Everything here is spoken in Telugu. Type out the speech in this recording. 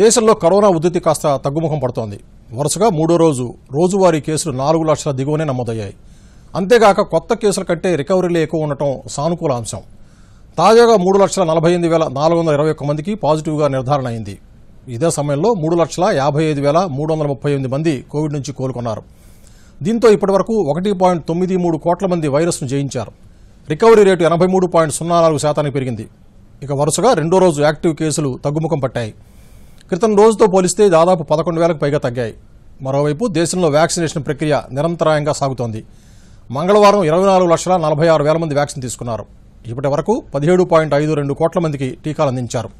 దేశంలో కరోనా ఉధృతి కాస్త తగ్గుముఖం పడుతోంది వరుసగా మూడో రోజు రోజువారీ కేసులు నాలుగు లక్షల దిగువనే నమోదయ్యాయి అంతేగాక కొత్త కేసుల కంటే రికవరీలు ఎక్కువ ఉండటం సానుకూల అంశం తాజాగా మూడు లక్షల నలభై ఎనిమిది వేల నాలుగు వందల ఇరవై ఒక్క మందికి పాజిటివ్గా నిర్ధారణ అయింది ఇదే సమయంలో మూడు లక్షల యాభై ఐదు వేల మూడు వందల ముప్పై ఎనిమిది మంది కోవిడ్ నుంచి కోలుకున్నారు దీంతో ఇప్పటివరకు ఒకటి పాయింట్ తొమ్మిది మూడు కోట్ల మంది వైరస్ను జయించారు రికవరీ రేటు ఎనభై మూడు పాయింట్ సున్నా నాలుగు శాతానికి పెరిగింది ఇక వరుసగా రెండో రోజు యాక్టివ్ కేసులు తగ్గుముఖం పట్టాయి క్రితం రోజుతో పోలిస్తే దాదాపు పదకొండు వేలకు పైగా తగ్గాయి మరోవైపు దేశంలో వ్యాక్సినేషన్ ప్రక్రియ నిరంతరాయంగా సాగుతోంది మంగళవారం ఇరవై నాలుగు లక్షల నలభై ఆరు వేల మంది వ్యాక్సిన్ తీసుకున్నారు ఇప్పటి వరకు పదిహేడు పాయింట్ ఐదు రెండు కోట్ల మందికి టీకాలు అందించారు